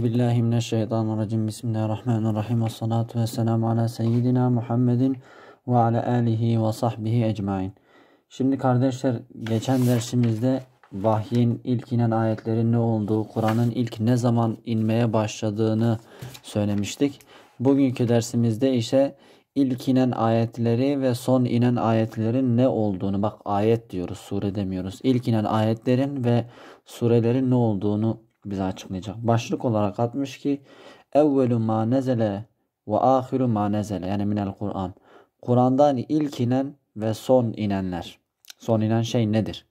billahi mineşşeytanirracim. Bismillahirrahmanirrahim. Ve salatu ve selamu ala seyyidina Muhammedin ve ala alihi ve sahbihi ecmain. Şimdi kardeşler geçen dersimizde vahyin ilk inen ayetlerin ne olduğu, Kur'an'ın ilk ne zaman inmeye başladığını söylemiştik. Bugünkü dersimizde ise ilk inen ayetleri ve son inen ayetlerin ne olduğunu bak ayet diyoruz sure demiyoruz. İlk inen ayetlerin ve surelerin ne olduğunu bize açıklayacak. Başlık olarak atmış ki evvelu ma nezele ve ahiru ma nezele yani minel Kur'an. Kur'an'dan ilk inen ve son inenler. Son inen şey nedir?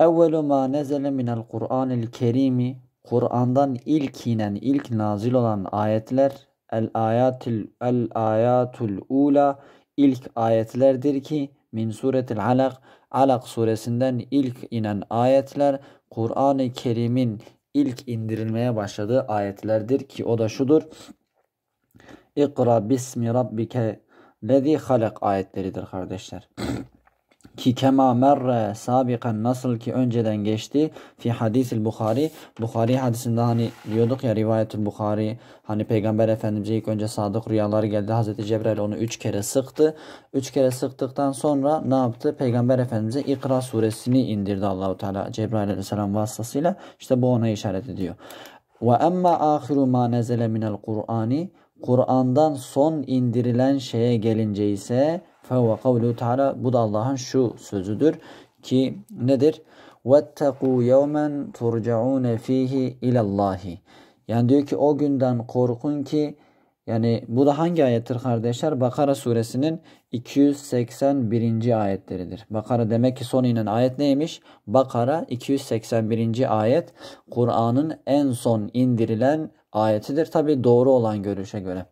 Evvelu ma nezele minel Kur'anil kerimi Kur'an'dan ilk inen, ilk nazil olan ayetler el ayatil el ayatul ula ilk ayetlerdir ki min suretil alak alak suresinden ilk inen ayetler Kur'an-ı Kerim'in ilk indirilmeye başladığı ayetlerdir ki o da şudur. İkra bismi rabbike lezi halak ayetleridir kardeşler. ki kema merre sabikan nasıl ki önceden geçti fi hadisil Bukhari. Bukhari hadisinde hani diyorduk ya rivayetul Bukhari hani peygamber efendimize ilk önce sadık rüyaları geldi. Hazreti Cebrail onu üç kere sıktı. Üç kere sıktıktan sonra ne yaptı? Peygamber efendimize İkra suresini indirdi Allahu Teala Cebrail aleyhisselam vasıtasıyla. İşte bu ona işaret ediyor. Ve emma ahiru ma nezele minel Kur'ani Kur'an'dan son indirilen şeye gelince ise فَهُوَ قَوْلُهُ Teala bu da Allah'ın şu sözüdür ki nedir? وَاتَّقُوا يَوْمًا تُرْجَعُونَ ف۪يهِ اِلَى اللّٰهِ Yani diyor ki o günden korkun ki yani bu da hangi ayettir kardeşler? Bakara suresinin 281. ayetleridir. Bakara demek ki son inen ayet neymiş? Bakara 281. ayet Kur'an'ın en son indirilen ayetidir. Tabi doğru olan görüşe göre.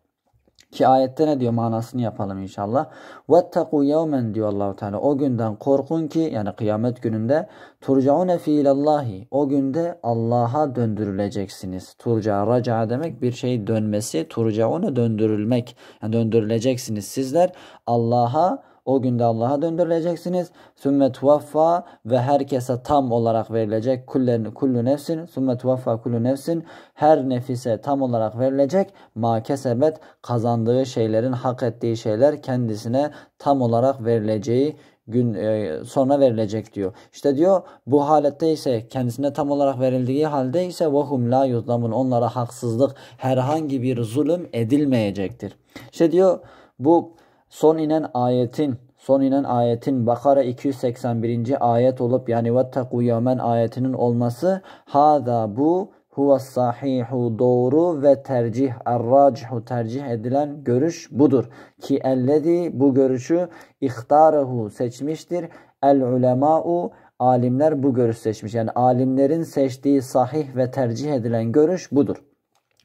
Ki ayette ne diyor manasını yapalım inşallah. Vettaku yevmen diyor Allahu Teala. O günden korkun ki yani kıyamet gününde turcaune fiilallahi. O günde Allah'a döndürüleceksiniz. Turca raca demek bir şey dönmesi, turcaune döndürülmek. Yani döndürüleceksiniz sizler Allah'a o günde Allah'a döndürüleceksiniz. Sümme tuvaffa ve herkese tam olarak verilecek. Kullen, kullu nefsin. Sümme tuvaffa kullu nefsin. Her nefise tam olarak verilecek. Ma kesebet kazandığı şeylerin hak ettiği şeyler kendisine tam olarak verileceği gün e, sonra verilecek diyor. İşte diyor bu halette ise kendisine tam olarak verildiği halde ise vahum la yuzlamun onlara haksızlık herhangi bir zulüm edilmeyecektir. İşte diyor bu son inen ayetin son inen ayetin Bakara 281. ayet olup yani vettaku yevmen ayetinin olması hada bu huve sahihu doğru ve tercih erracihu tercih edilen görüş budur. Ki elledi bu görüşü ihtarehu seçmiştir. El ulema'u alimler bu görüş seçmiş. Yani alimlerin seçtiği sahih ve tercih edilen görüş budur.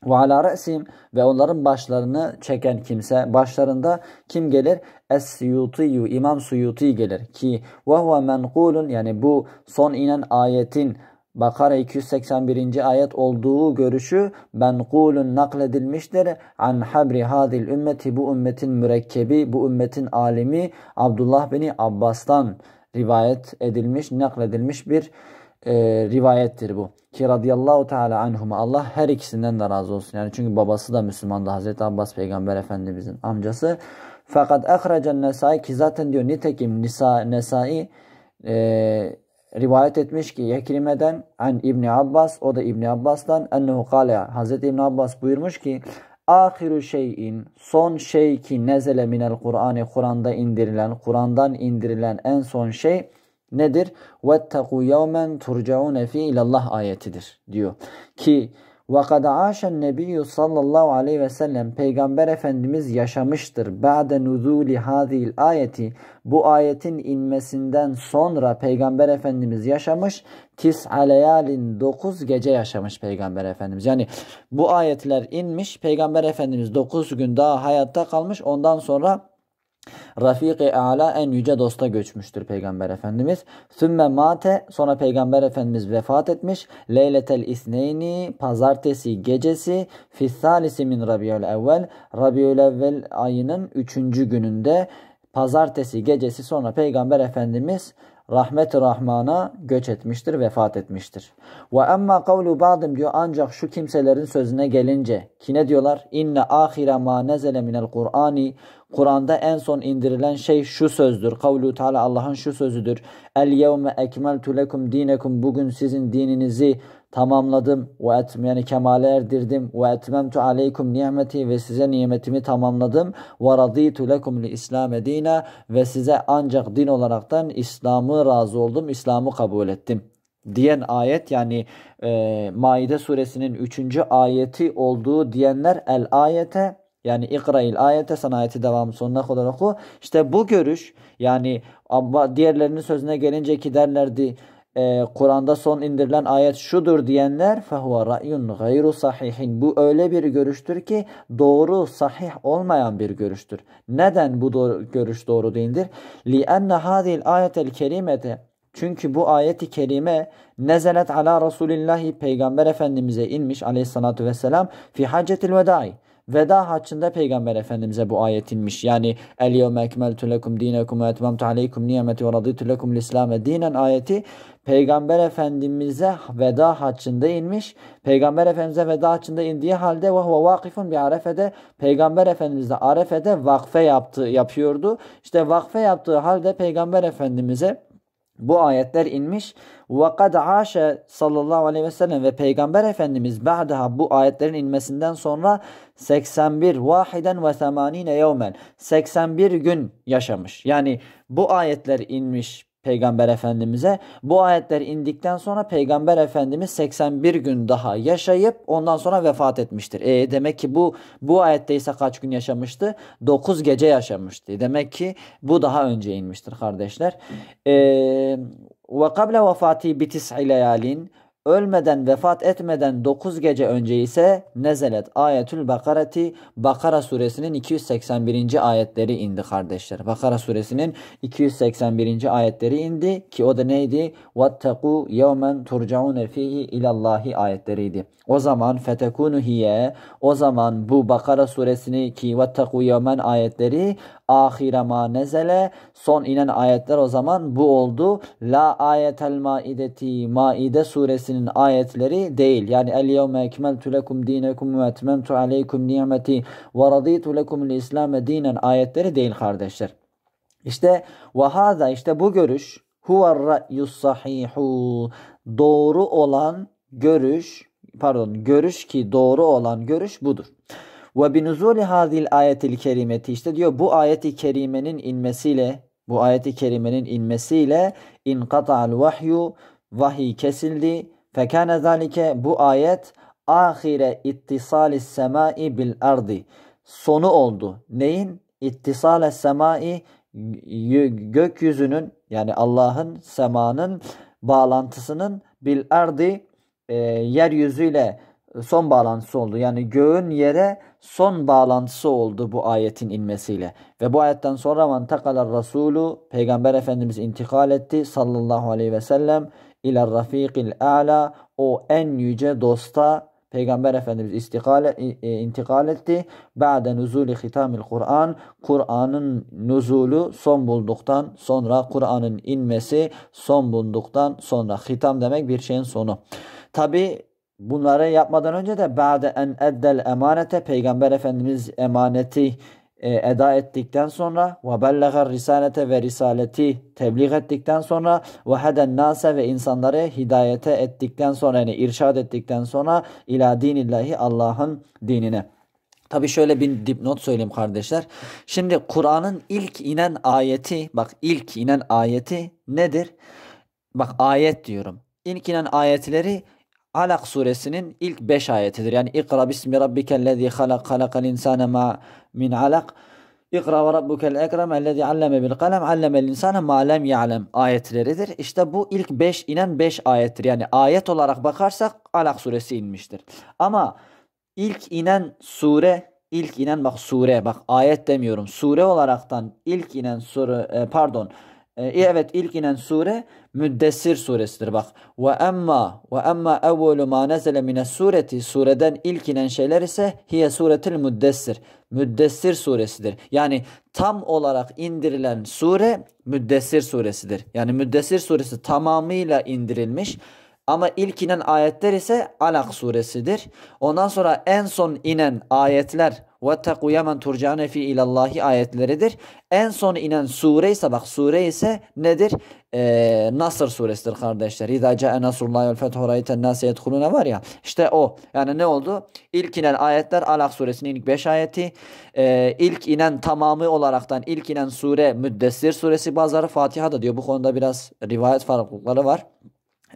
Ve ala re'sim ve onların başlarını çeken kimse başlarında kim gelir? Es-Suyutiyu İmam Suyuti gelir ki ve huve menkulun yani bu son inen ayetin Bakara 281. ayet olduğu görüşü benkulun nakledilmiştir. An habri hadil ümmeti bu ümmetin mürekkebi, bu ümmetin alimi Abdullah bin Abbas'tan rivayet edilmiş, nakledilmiş bir e, rivayettir bu. Ki radıyallahu teala anhuma Allah her ikisinden de razı olsun. Yani çünkü babası da Müslümandı Hazreti Abbas peygamber efendimizin amcası. Fakat ehracen Nesai ki zaten diyor nitekim Nisa, Nesai e, rivayet etmiş ki Yekrime'den an İbni Abbas o da İbni Abbas'tan ennehu kale Hazreti İbni Abbas buyurmuş ki ahiru şeyin son şey ki nezele minel Kur'an'ı Kur'an'da indirilen Kur'an'dan indirilen en son şey nedir? وَاتَّقُوا يَوْمًا تُرْجَعُونَ فِي اِلَى Allah ayetidir diyor. Ki وَقَدْ عَاشَ النَّبِيُّ sallallahu aleyhi ve sellem Peygamber Efendimiz yaşamıştır. بَعْدَ نُزُولِ هَذِهِ ayeti Bu ayetin inmesinden sonra Peygamber Efendimiz yaşamış. Tis aleyalin 9 gece yaşamış Peygamber Efendimiz. Yani bu ayetler inmiş. Peygamber Efendimiz 9 gün daha hayatta kalmış. Ondan sonra Rafiqi Ala en yüce dosta göçmüştür Peygamber Efendimiz. Sümme mate sonra Peygamber Efendimiz vefat etmiş. Leyletel isneyni pazartesi gecesi fissalisi min Rabiul evvel Rabiul evvel ayının üçüncü gününde pazartesi gecesi sonra Peygamber Efendimiz rahmet rahmana göç etmiştir, vefat etmiştir. Ve emma kavlu ba'dım diyor ancak şu kimselerin sözüne gelince ki ne diyorlar? İnne ahire ma nezele minel Kur'ani Kur'an'da en son indirilen şey şu sözdür. Kavlu Teala Allah'ın şu sözüdür. El yevme ekmeltu lekum dinekum. Bugün sizin dininizi tamamladım ve etm yani kemale erdirdim ve etmemtu aleykum nimeti ve size nimetimi tamamladım ve raditu lekum li İslam dine ve size ancak din olaraktan İslam'ı razı oldum İslam'ı kabul ettim diyen ayet yani e, Maide suresinin 3. ayeti olduğu diyenler el ayete yani ikra'il ayete sana ayeti devamı sonuna kadar oku. İşte bu görüş yani diğerlerinin sözüne gelince ki derlerdi e, Kur'an'da son indirilen ayet şudur diyenler fehuve ra'yun gayru sahihin. Bu öyle bir görüştür ki doğru sahih olmayan bir görüştür. Neden bu doğru, görüş doğru değildir? Li enne hadil ayetel kerimete çünkü bu ayeti kerime nezelet ala Resulillahi peygamber efendimize inmiş aleyhissalatu vesselam fi hacetil vedai veda haçında Peygamber Efendimiz'e bu ayet inmiş. Yani El yevme ekmeltu lekum dinekum ve etmemtu aleykum nimeti ve raditu lekum lislame dinen ayeti Peygamber Efendimiz'e veda haçında inmiş. Peygamber Efendimiz'e veda haçında indiği halde ve huve vakifun bi arefede Peygamber Efendimiz de arefede vakfe yaptı, yapıyordu. İşte vakfe yaptığı halde Peygamber Efendimiz'e bu ayetler inmiş. وَقَدْ عَاشَ sallallahu aleyhi ve sellem ve Peygamber Efendimiz ba'daha bu ayetlerin inmesinden sonra 81 vahiden ve semanine yevmen 81 gün yaşamış. Yani bu ayetler inmiş Peygamber Efendimiz'e. Bu ayetler indikten sonra Peygamber Efendimiz 81 gün daha yaşayıp ondan sonra vefat etmiştir. E demek ki bu bu ayette ise kaç gün yaşamıştı? 9 gece yaşamıştı. Demek ki bu daha önce inmiştir kardeşler. E, ve kable vefati bitis ilayalin ölmeden vefat etmeden 9 gece önce ise nezelet ayetül bakarati Bakara suresinin 281. ayetleri indi kardeşler. Bakara suresinin 281. ayetleri indi ki o da neydi? Vattaku yevmen turcaun fihi ilallahi ayetleriydi. O zaman fetekunu hiye o zaman bu Bakara suresini ki vattaku yevmen ayetleri ahirema ma nezele son inen ayetler o zaman bu oldu. La ayetel maideti maide suresinin suresinin ayetleri değil. Yani el yevme ekmeltu lekum dinekum ve etmemtu aleykum nimeti ve raditu lekum islame dinen ayetleri değil kardeşler. İşte ve haza işte bu görüş huver ra'yus sahihu doğru olan görüş pardon görüş ki doğru olan görüş budur. Ve binuzuli hazil ayetil kerimeti işte diyor bu ayeti kerimenin inmesiyle bu ayeti kerimenin inmesiyle inkata'al vahyu vahiy kesildi Fekâne zâlike bu ayet ahire ittisali semai bil ardi. Sonu oldu. Neyin? İttisale semai gökyüzünün yani Allah'ın semanın bağlantısının bil ardi e, yeryüzüyle son bağlantısı oldu. Yani göğün yere son bağlantısı oldu bu ayetin inmesiyle. Ve bu ayetten sonra man takalar Resulü Peygamber Efendimiz intikal etti sallallahu aleyhi ve sellem İler rafiqil a'la o en yüce dosta Peygamber Efendimiz istikale, e, intikal etti. Ba'de nuzuli hitamil Kur'an. Kur'an'ın nuzulu son bulduktan sonra Kur'an'ın inmesi son bulduktan sonra. Hitam demek bir şeyin sonu. Tabi bunları yapmadan önce de ba'de en eddel emanete Peygamber Efendimiz emaneti e, eda ettikten sonra ve bellegar risalete ve risaleti tebliğ ettikten sonra ve heden nase ve insanları hidayete ettikten sonra yani irşad ettikten sonra ila dinillahi Allah'ın dinine. Tabi şöyle bir dipnot söyleyeyim kardeşler. Şimdi Kur'an'ın ilk inen ayeti bak ilk inen ayeti nedir? Bak ayet diyorum. İlk inen ayetleri Alak suresinin ilk 5 ayetidir. Yani ikra bismi rabbikellezi halak halakal insane ma min alak. İkra ve rabbukel ekrem ellezi alleme bil kalem allemel insane ma lem ya'lem ayetleridir. İşte bu ilk 5 inen 5 ayettir. Yani ayet olarak bakarsak Alak suresi inmiştir. Ama ilk inen sure ilk inen bak sure bak ayet demiyorum. Sure olaraktan ilk inen sure e, pardon e, evet ilk inen sure Müddessir suresidir bak. Ve emma ve emma evvelu ma nezele min sureti sureden ilk inen şeyler ise hiye suretil müddessir. Müddessir suresidir. Yani tam olarak indirilen sure Müddessir suresidir. Yani Müddessir suresi tamamıyla indirilmiş. Ama ilk inen ayetler ise Alak suresidir. Ondan sonra en son inen ayetler وَاتَّقُوا يَمَنْ تُرْجَانَ فِي ilallahi ayetleridir. En son inen sure ise bak sure ise nedir? Ee, Nasr suresidir kardeşler. اِذَا جَاءَ نَصْرُ اللّٰهِ وَالْفَتْحُ رَيْتَ النَّاسِ يَدْخُلُونَ var ya. İşte o. Yani ne oldu? İlk inen ayetler Alak suresinin ilk 5 ayeti. Ee, ilk inen tamamı olaraktan ilk inen sure Müddessir suresi bazıları Fatiha da diyor. Bu konuda biraz rivayet farklılıkları var.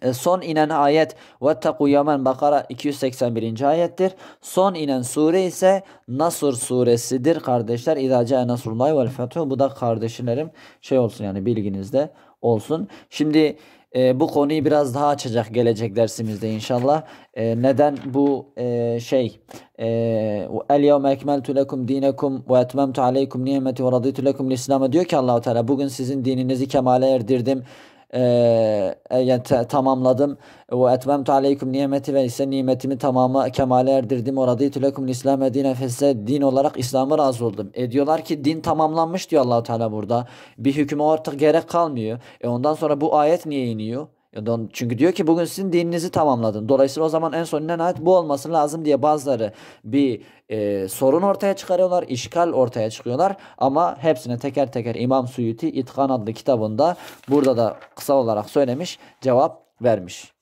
E, son inen ayet Vettaku Yemen Bakara 281. ayettir. Son inen sure ise Nasr suresidir kardeşler. İdaca Nasrullahi vel fethu. Bu da kardeşlerim şey olsun yani bilginizde olsun. Şimdi e, bu konuyu biraz daha açacak gelecek dersimizde inşallah. E, neden bu e, şey e, El yevme ekmeltu lekum dinekum ve etmemtu aleykum nimeti ve raditu lekum diyor ki Allahu Teala bugün sizin dininizi kemale erdirdim ee, e, tamamladım. Ve etmemtu aleyküm nimeti ve ise nimetimi tamamı kemale erdirdim. Oradıytü lekum İslam edine fesse din olarak İslam'ı razı oldum. E diyorlar ki din tamamlanmış diyor Allahu Teala burada. Bir hüküme artık gerek kalmıyor. E ondan sonra bu ayet niye iniyor? Çünkü diyor ki bugün sizin dininizi tamamladın. Dolayısıyla o zaman en son nihayet bu olması lazım diye bazıları bir e, sorun ortaya çıkarıyorlar, işgal ortaya çıkıyorlar. Ama hepsine teker teker İmam Suyuti İtkan adlı kitabında burada da kısa olarak söylemiş, cevap vermiş.